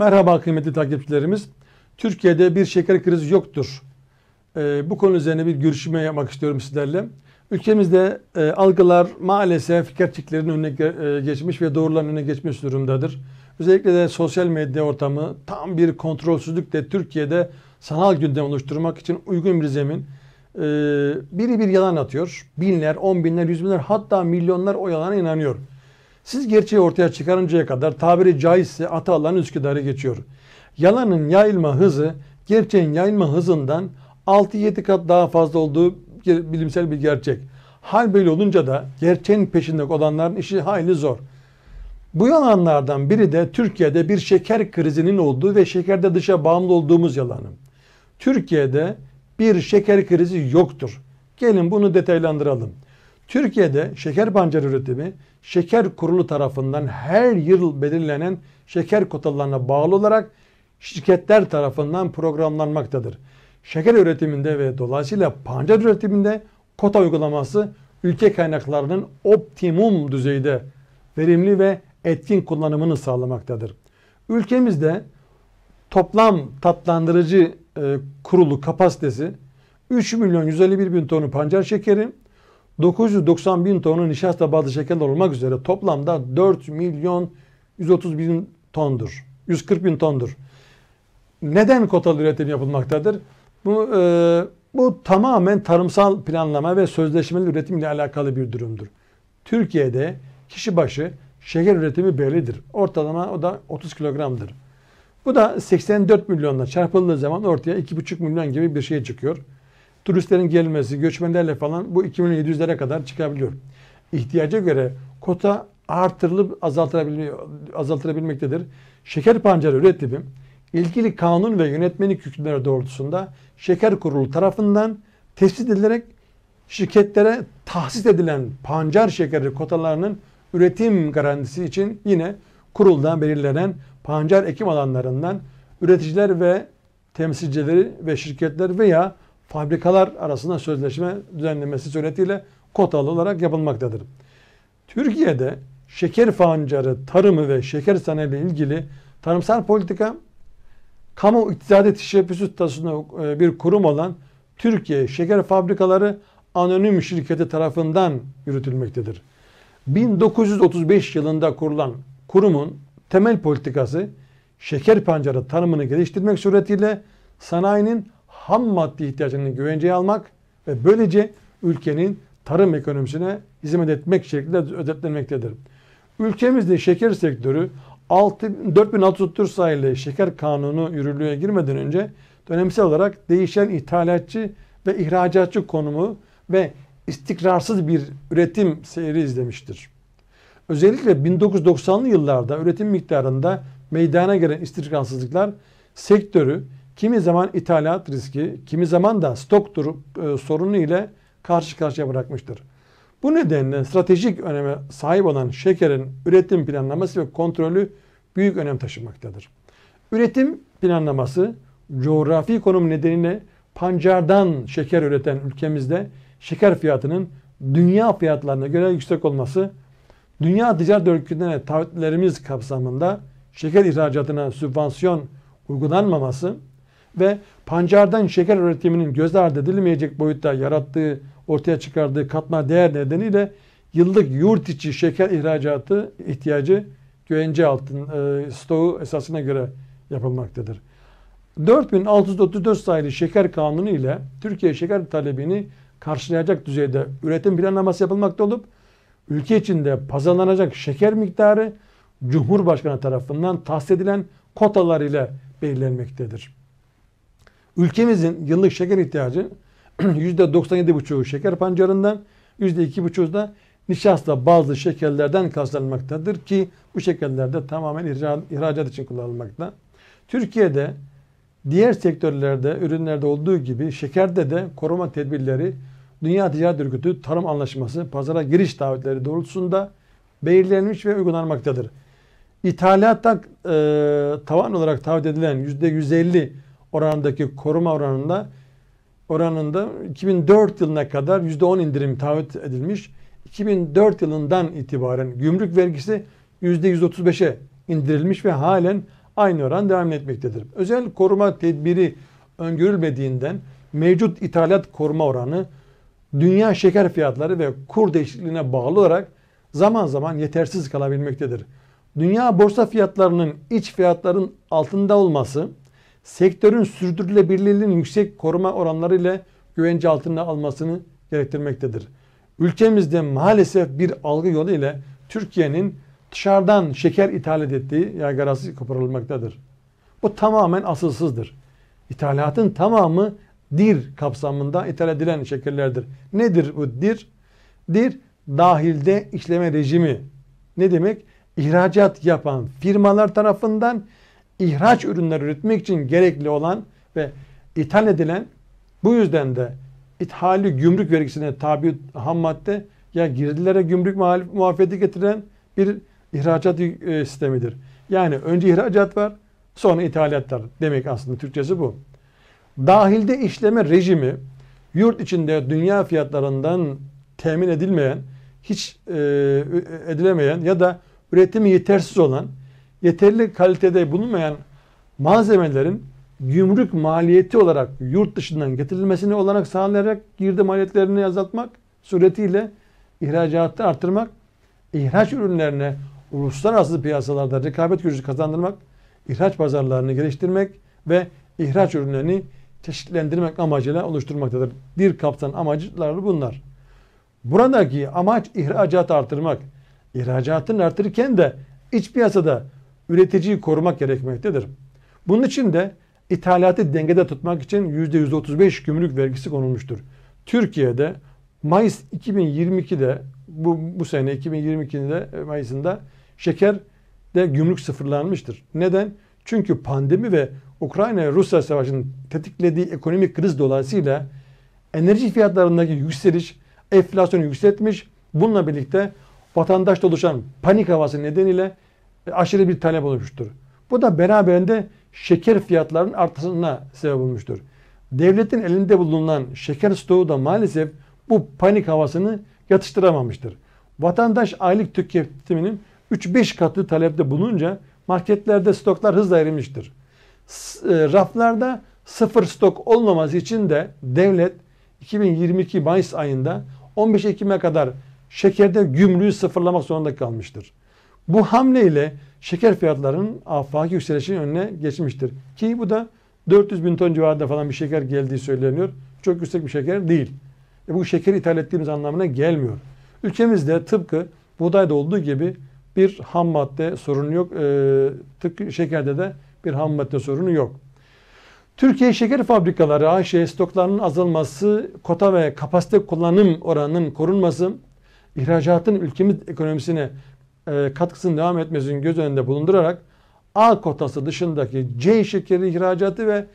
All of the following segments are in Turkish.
Merhaba kıymetli takipçilerimiz. Türkiye'de bir şeker krizi yoktur. Ee, bu konu üzerine bir görüşme yapmak istiyorum sizlerle. Ülkemizde e, algılar maalesef gerçeklerin önüne e, geçmiş ve doğruların önüne geçmiş durumdadır. Özellikle de sosyal medya ortamı tam bir kontrolsüzlükle Türkiye'de sanal gündem oluşturmak için uygun bir zemin. E, biri bir yalan atıyor. Binler, on binler, yüz binler hatta milyonlar o yalana inanıyor. Siz gerçeği ortaya çıkarıncaya kadar tabiri caizse Atalan Üsküdar'ı geçiyor. Yalanın yayılma hızı gerçeğin yayılma hızından 6-7 kat daha fazla olduğu bilimsel bir gerçek. Hal böyle olunca da gerçeğin peşinde olanların işi hayli zor. Bu yalanlardan biri de Türkiye'de bir şeker krizinin olduğu ve şekerde dışa bağımlı olduğumuz yalanı. Türkiye'de bir şeker krizi yoktur. Gelin bunu detaylandıralım. Türkiye'de şeker pancarı üretimi şeker kurulu tarafından her yıl belirlenen şeker kotalarına bağlı olarak şirketler tarafından programlanmaktadır. Şeker üretiminde ve dolayısıyla pancar üretiminde kota uygulaması ülke kaynaklarının optimum düzeyde verimli ve etkin kullanımını sağlamaktadır. Ülkemizde toplam tatlandırıcı e, kurulu kapasitesi 3 milyon 151 bin tonu pancar şekeri, 990 bin tonu nişasta bazlı şekerler olmak üzere toplamda 4 milyon 130 bin tondur. 140 bin tondur. Neden kotal üretim yapılmaktadır? Bu, e, bu tamamen tarımsal planlama ve sözleşmeli üretim ile alakalı bir durumdur. Türkiye'de kişi başı şeker üretimi bellidir. Ortalama o da 30 kilogramdır. Bu da 84 milyonla çarpıldığı zaman ortaya 2,5 milyon gibi bir şey çıkıyor turistlerin gelmesi, göçmenlerle falan bu 2700'lere kadar çıkabiliyor. İhtiyaca göre kota artırılıp azaltılabilmektedir. Şeker pancarı üretimi ilgili kanun ve yönetmenlik hükümleri doğrultusunda şeker kurulu tarafından tespit edilerek şirketlere tahsis edilen pancar şekeri kotalarının üretim garantisi için yine kuruldan belirlenen pancar ekim alanlarından üreticiler ve temsilcileri ve şirketler veya fabrikalar arasında sözleşme düzenlemesi suretiyle kotalı olarak yapılmaktadır. Türkiye'de şeker pancarı tarımı ve şeker sanayi ile ilgili tarımsal politika kamu iktisadi teşebbüsü statüsünde e, bir kurum olan Türkiye Şeker Fabrikaları Anonim Şirketi tarafından yürütülmektedir. 1935 yılında kurulan kurumun temel politikası şeker pancarı tarımını geliştirmek suretiyle sanayinin ham maddi ihtiyacını güvenceye almak ve böylece ülkenin tarım ekonomisine hizmet etmek şeklinde özetlenmektedir. Ülkemizde şeker sektörü 4634 sayılı şeker kanunu yürürlüğe girmeden önce dönemsel olarak değişen ithalatçı ve ihracatçı konumu ve istikrarsız bir üretim seyri izlemiştir. Özellikle 1990'lı yıllarda üretim miktarında meydana gelen istikrarsızlıklar sektörü kimi zaman ithalat riski, kimi zaman da stok durup, e, sorunu ile karşı karşıya bırakmıştır. Bu nedenle stratejik öneme sahip olan şekerin üretim planlaması ve kontrolü büyük önem taşımaktadır. Üretim planlaması coğrafi konum nedeniyle pancardan şeker üreten ülkemizde şeker fiyatının dünya fiyatlarına göre yüksek olması, dünya ticaret örgütüne taahhütlerimiz kapsamında şeker ihracatına sübvansiyon uygulanmaması ve pancardan şeker üretiminin göz ardı edilmeyecek boyutta yarattığı, ortaya çıkardığı katma değer nedeniyle yıllık yurt içi şeker ihracatı ihtiyacı güvence altın e, stoğu esasına göre yapılmaktadır. 4634 sayılı şeker kanunu ile Türkiye şeker talebini karşılayacak düzeyde üretim planlaması yapılmakta olup ülke içinde pazarlanacak şeker miktarı Cumhurbaşkanı tarafından tahsis edilen kotalar ile belirlenmektedir. Ülkemizin yıllık şeker ihtiyacı %97,5'u şeker pancarından, %2,5'u da nişasta bazı şekerlerden kazanılmaktadır ki bu şekerler de tamamen ihracat, için kullanılmakta. Türkiye'de diğer sektörlerde, ürünlerde olduğu gibi şekerde de koruma tedbirleri Dünya Ticaret Örgütü Tarım Anlaşması pazara giriş davetleri doğrultusunda belirlenmiş ve uygulanmaktadır. İthalatta e, tavan olarak taahhüt edilen %150 oranındaki koruma oranında oranında 2004 yılına kadar %10 indirim taahhüt edilmiş. 2004 yılından itibaren gümrük vergisi %135'e indirilmiş ve halen aynı oran devam etmektedir. Özel koruma tedbiri öngörülmediğinden mevcut ithalat koruma oranı dünya şeker fiyatları ve kur değişikliğine bağlı olarak zaman zaman yetersiz kalabilmektedir. Dünya borsa fiyatlarının iç fiyatların altında olması sektörün sürdürülebilirliğinin yüksek koruma oranları ile güvence altına almasını gerektirmektedir. Ülkemizde maalesef bir algı yolu ile Türkiye'nin dışarıdan şeker ithal ettiği yaygarası koparılmaktadır. Bu tamamen asılsızdır. İthalatın tamamı dir kapsamında ithal edilen şekerlerdir. Nedir bu dir? Dir dahilde işleme rejimi. Ne demek? İhracat yapan firmalar tarafından ihraç ürünler üretmek için gerekli olan ve ithal edilen bu yüzden de ithali gümrük vergisine tabi ham madde ya girdilere gümrük muafiyeti getiren bir ihracat e, sistemidir. Yani önce ihracat var sonra ithalatlar demek aslında Türkçesi bu. Dahilde işleme rejimi yurt içinde dünya fiyatlarından temin edilmeyen, hiç e, e edilemeyen ya da üretimi yetersiz olan yeterli kalitede bulunmayan malzemelerin gümrük maliyeti olarak yurt dışından getirilmesini olanak sağlayarak girdi maliyetlerini azaltmak suretiyle ihracatı arttırmak, ihraç ürünlerine uluslararası piyasalarda rekabet gücü kazandırmak, ihraç pazarlarını geliştirmek ve ihraç ürünlerini çeşitlendirmek amacıyla oluşturmaktadır. Bir kaptan amaçları bunlar. Buradaki amaç ihracatı artırmak. İhracatını artırırken de iç piyasada üreticiyi korumak gerekmektedir. Bunun için de ithalatı dengede tutmak için %135 gümrük vergisi konulmuştur. Türkiye'de Mayıs 2022'de bu, bu sene 2022'de e, Mayıs'ında şeker de gümrük sıfırlanmıştır. Neden? Çünkü pandemi ve Ukrayna-Rusya savaşının tetiklediği ekonomik kriz dolayısıyla enerji fiyatlarındaki yükseliş enflasyonu yükseltmiş. Bununla birlikte vatandaşta oluşan panik havası nedeniyle e, aşırı bir talep oluşmuştur. Bu da beraberinde şeker fiyatlarının artmasına sebep olmuştur. Devletin elinde bulunan şeker stoğu da maalesef bu panik havasını yatıştıramamıştır. Vatandaş aylık tüketiminin 3-5 katı talepte bulununca marketlerde stoklar hızla erimiştir. E, raflarda sıfır stok olmaması için de devlet 2022 Mayıs ayında 15 Ekim'e kadar şekerde gümrüğü sıfırlamak zorunda kalmıştır. Bu hamle ile şeker fiyatlarının afaki yükselişinin önüne geçmiştir. Ki bu da 400 bin ton civarında falan bir şeker geldiği söyleniyor. Çok yüksek bir şeker değil. E bu şeker ithal ettiğimiz anlamına gelmiyor. Ülkemizde tıpkı buğdayda olduğu gibi bir ham madde sorunu yok. E, tıpkı şekerde de bir ham madde sorunu yok. Türkiye Şeker Fabrikaları AŞ e stoklarının azalması, kota ve kapasite kullanım oranının korunması, ihracatın ülkemiz ekonomisine e, katkısının devam etmesini göz önünde bulundurarak A kotası dışındaki C şekeri ihracatı ve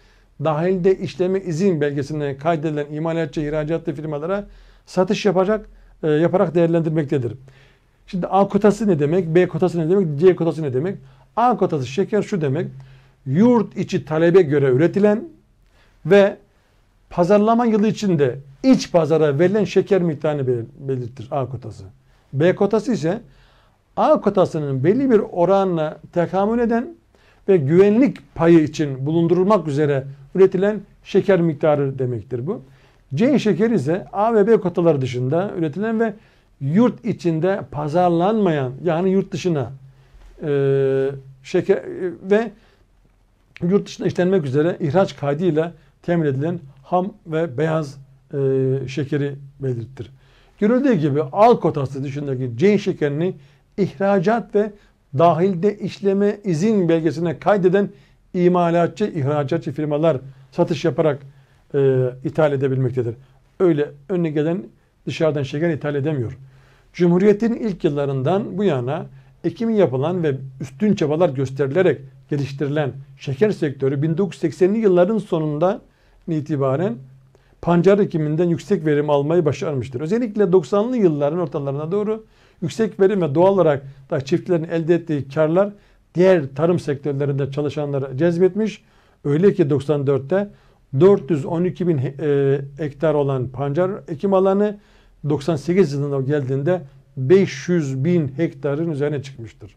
dahilde işleme izin belgesinde kaydedilen imalatçı ihracatlı firmalara satış yapacak e, yaparak değerlendirmektedir. Şimdi A kotası ne demek? B kotası ne demek? C kotası ne demek? A kotası şeker şu demek. Yurt içi talebe göre üretilen ve pazarlama yılı içinde iç pazara verilen şeker miktarını belirtir A kotası. B kotası ise A kotasının belli bir oranla tekamül eden ve güvenlik payı için bulundurulmak üzere üretilen şeker miktarı demektir bu. C şeker ise A ve B kotaları dışında üretilen ve yurt içinde pazarlanmayan yani yurt dışına e, şeker e, ve yurt dışına işlenmek üzere ihraç kaydıyla temin edilen ham ve beyaz e, şekeri belirtir. Görüldüğü gibi al kotası dışındaki C şekerini ihracat ve dahilde işleme izin belgesine kaydeden imalatçı, ihracatçı firmalar satış yaparak e, ithal edebilmektedir. Öyle önüne gelen dışarıdan şeker ithal edemiyor. Cumhuriyetin ilk yıllarından bu yana ekimi yapılan ve üstün çabalar gösterilerek geliştirilen şeker sektörü 1980'li yılların sonunda itibaren pancar ekiminden yüksek verim almayı başarmıştır. Özellikle 90'lı yılların ortalarına doğru Yüksek verim ve doğal olarak da çiftçilerin elde ettiği karlar diğer tarım sektörlerinde çalışanları cezbetmiş. Öyle ki 94'te 412 bin e, hektar olan pancar ekim alanı 98 yılında geldiğinde 500 bin hektarın üzerine çıkmıştır.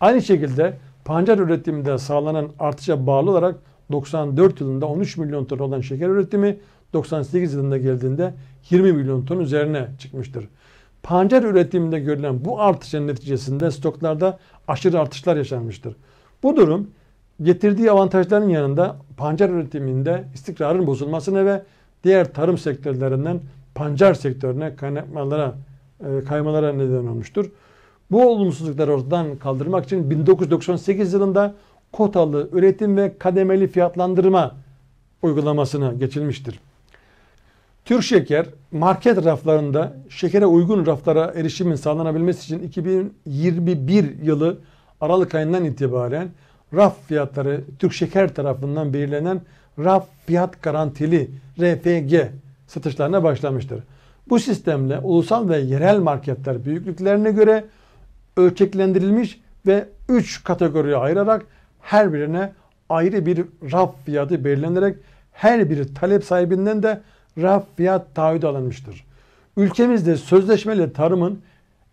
Aynı şekilde pancar üretiminde sağlanan artışa bağlı olarak 94 yılında 13 milyon ton olan şeker üretimi 98 yılında geldiğinde 20 milyon ton üzerine çıkmıştır pancar üretiminde görülen bu artışın neticesinde stoklarda aşırı artışlar yaşanmıştır. Bu durum getirdiği avantajların yanında pancar üretiminde istikrarın bozulmasına ve diğer tarım sektörlerinden pancar sektörüne kaynaklanmalara e, kaymalara neden olmuştur. Bu olumsuzlukları ortadan kaldırmak için 1998 yılında kotalı üretim ve kademeli fiyatlandırma uygulamasına geçilmiştir. Türk Şeker market raflarında şekere uygun raflara erişimin sağlanabilmesi için 2021 yılı Aralık ayından itibaren raf fiyatları Türk Şeker tarafından belirlenen raf fiyat garantili RFG satışlarına başlamıştır. Bu sistemle ulusal ve yerel marketler büyüklüklerine göre ölçeklendirilmiş ve 3 kategoriye ayırarak her birine ayrı bir raf fiyatı belirlenerek her bir talep sahibinden de raf fiyat taahhüt alınmıştır. Ülkemizde sözleşmeli tarımın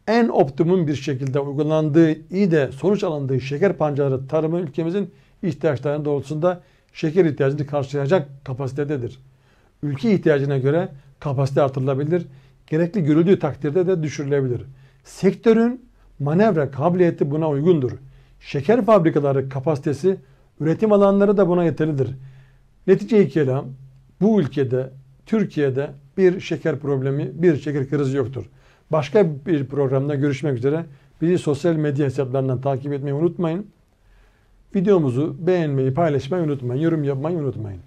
en optimum bir şekilde uygulandığı, iyi de sonuç alındığı şeker pancarı tarımı ülkemizin ihtiyaçlarının doğrultusunda şeker ihtiyacını karşılayacak kapasitededir. Ülke ihtiyacına göre kapasite artırılabilir, gerekli görüldüğü takdirde de düşürülebilir. Sektörün manevra kabiliyeti buna uygundur. Şeker fabrikaları kapasitesi, üretim alanları da buna yeterlidir. Netice-i kelam bu ülkede Türkiye'de bir şeker problemi, bir şeker krizi yoktur. Başka bir programda görüşmek üzere. Bizi sosyal medya hesaplarından takip etmeyi unutmayın. Videomuzu beğenmeyi, paylaşmayı unutmayın. Yorum yapmayı unutmayın.